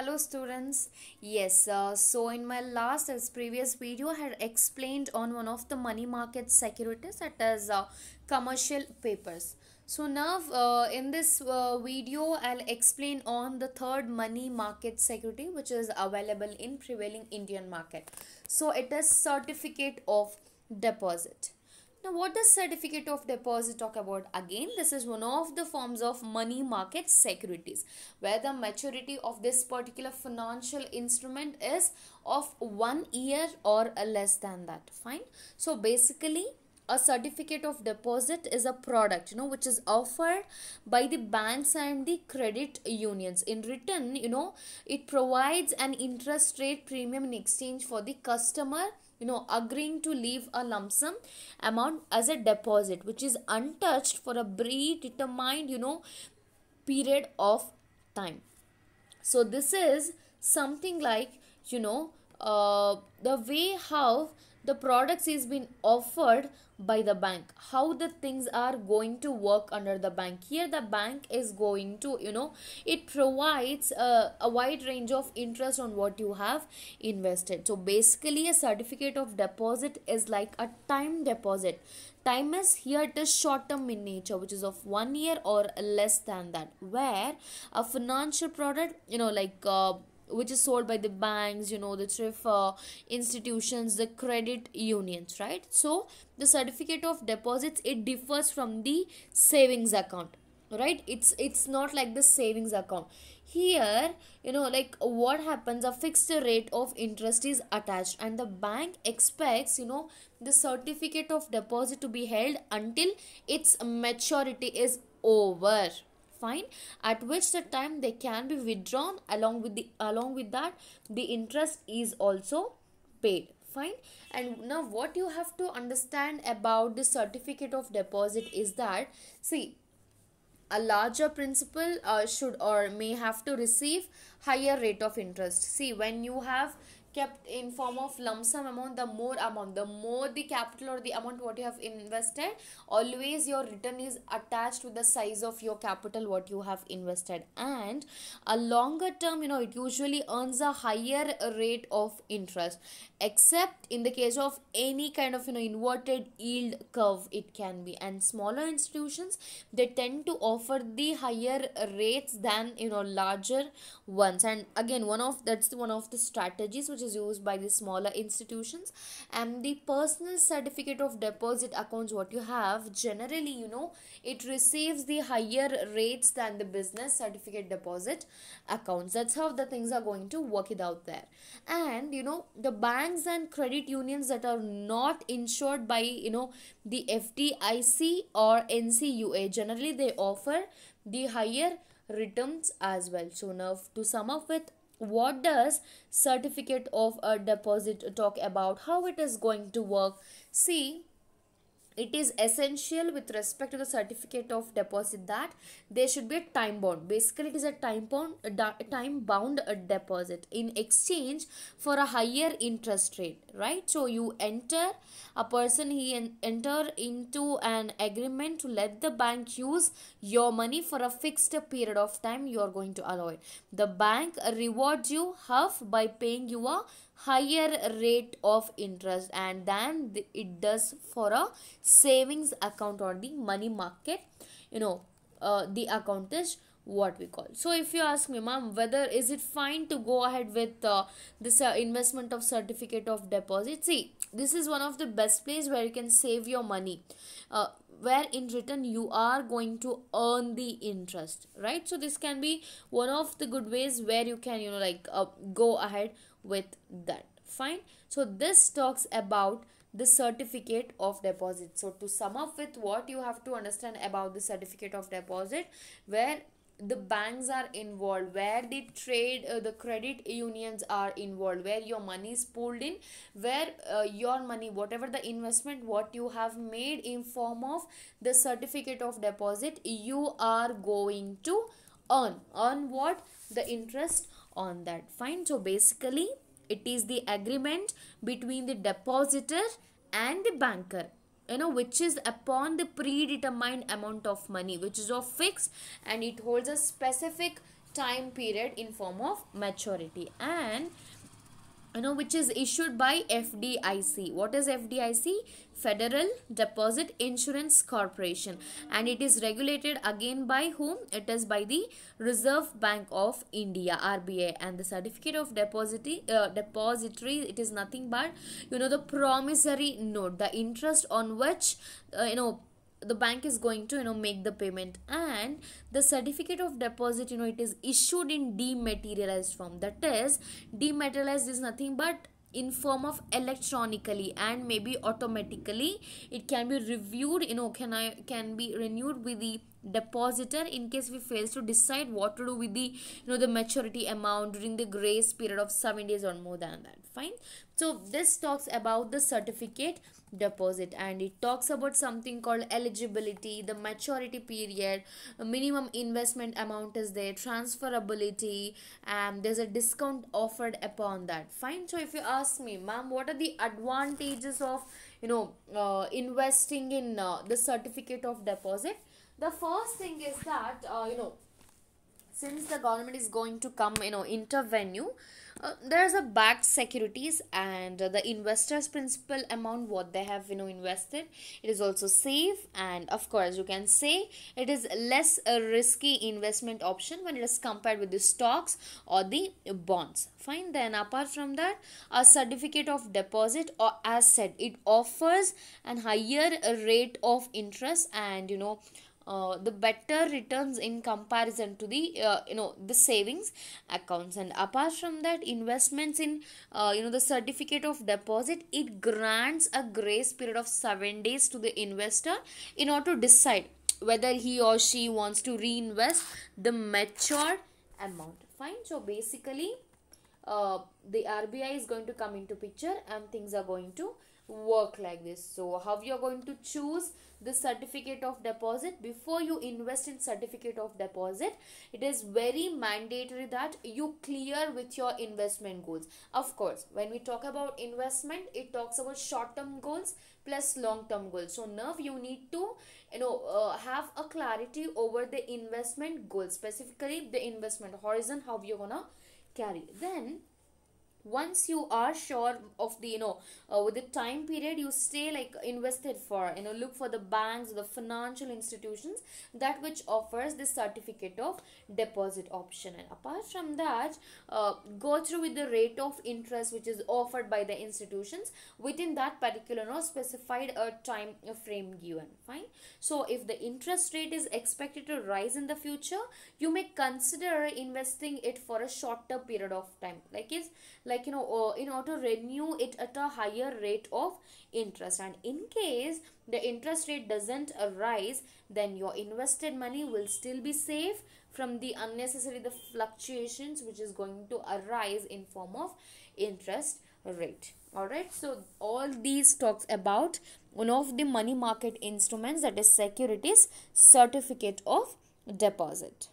hello students yes uh, so in my last previous video I had explained on one of the money market securities that is uh, commercial papers so now uh, in this uh, video I'll explain on the third money market security which is available in prevailing Indian market so it is certificate of deposit now, what does certificate of deposit talk about? Again, this is one of the forms of money market securities where the maturity of this particular financial instrument is of one year or less than that. Fine. So, basically, a certificate of deposit is a product you know which is offered by the banks and the credit unions in return you know it provides an interest rate premium in exchange for the customer you know agreeing to leave a lump sum amount as a deposit which is untouched for a predetermined you know period of time so this is something like you know uh, the way how the products is being offered by the bank how the things are going to work under the bank here the bank is going to you know it provides a, uh, a wide range of interest on what you have invested so basically a certificate of deposit is like a time deposit time is here it is short term in nature which is of one year or less than that where a financial product you know like uh, which is sold by the banks you know the thrift uh, institutions the credit unions right so the certificate of deposits it differs from the savings account right it's it's not like the savings account here you know like what happens a fixed rate of interest is attached and the bank expects you know the certificate of deposit to be held until its maturity is over fine at which the time they can be withdrawn along with the along with that the interest is also paid fine and now what you have to understand about the certificate of deposit is that see a larger principal uh, should or may have to receive higher rate of interest see when you have kept in form of lump sum amount the more amount the more the capital or the amount what you have invested always your return is attached to the size of your capital what you have invested and a longer term you know it usually earns a higher rate of interest except in the case of any kind of you know inverted yield curve it can be and smaller institutions they tend to offer the higher rates than you know larger ones and again one of that's one of the strategies which which is used by the smaller institutions and the personal certificate of deposit accounts what you have generally you know it receives the higher rates than the business certificate deposit accounts that's how the things are going to work it out there and you know the banks and credit unions that are not insured by you know the FDIC or NCUA generally they offer the higher returns as well so now to sum up with what does certificate of a deposit talk about how it is going to work see it is essential with respect to the certificate of deposit that there should be a time bound basically it is a time bound a time bound deposit in exchange for a higher interest rate right so you enter a person he enter into an agreement to let the bank use your money for a fixed period of time you are going to allow it the bank rewards you half by paying you a higher rate of interest and then it does for a savings account or the money market you know uh, the account is what we call so if you ask me mom whether is it fine to go ahead with uh, this uh, investment of certificate of deposit see this is one of the best place where you can save your money uh, where in return you are going to earn the interest right so this can be one of the good ways where you can you know like uh, go ahead with that fine so this talks about the certificate of deposit so to sum up with what you have to understand about the certificate of deposit where the banks are involved where the trade uh, the credit unions are involved where your money is pulled in where uh, your money whatever the investment what you have made in form of the certificate of deposit you are going to earn earn what the interest on that fine so basically it is the agreement between the depositor and the banker you know which is upon the predetermined amount of money which is of fixed and it holds a specific time period in form of maturity and you know which is issued by FDIC what is FDIC Federal Deposit Insurance Corporation and it is regulated again by whom it is by the Reserve Bank of India RBI and the certificate of deposit, uh, depository it is nothing but you know the promissory note the interest on which uh, you know the bank is going to you know make the payment and the certificate of deposit you know it is issued in dematerialized form that is dematerialized is nothing but in form of electronically and maybe automatically it can be reviewed you know can i can be renewed with the depositor in case we fails to decide what to do with the you know the maturity amount during the grace period of seven days or more than that fine so this talks about the certificate deposit and it talks about something called eligibility the maturity period minimum investment amount is there transferability and there's a discount offered upon that fine so if you ask me ma'am what are the advantages of you know uh, investing in uh, the certificate of deposit the first thing is that uh, you know since the government is going to come you know intervene uh, there's a backed securities and uh, the investors principal amount what they have you know invested it is also safe and of course you can say it is less a risky investment option when it is compared with the stocks or the bonds fine then apart from that a certificate of deposit or asset it offers an higher rate of interest and you know uh, the better returns in comparison to the uh, you know the savings accounts and apart from that investments in uh, you know the certificate of deposit it grants a grace period of 7 days to the investor in order to decide whether he or she wants to reinvest the matured amount fine so basically uh, the RBI is going to come into picture and things are going to work like this so how you're going to choose the certificate of deposit before you invest in certificate of deposit it is very mandatory that you clear with your investment goals of course when we talk about investment it talks about short term goals plus long term goals so now you need to you know uh, have a clarity over the investment goals, specifically the investment horizon how you're gonna carry then once you are sure of the you know uh, with the time period you stay like invested for you know look for the banks the financial institutions that which offers the certificate of deposit option and apart from that uh, go through with the rate of interest which is offered by the institutions within that particular you know, specified uh, time frame given fine so if the interest rate is expected to rise in the future you may consider investing it for a shorter period of time like is like you know uh, in order to renew it at a higher rate of interest and in case the interest rate doesn't rise then your invested money will still be safe from the unnecessary the fluctuations which is going to arise in form of interest rate all right so all these talks about one of the money market instruments that is securities certificate of deposit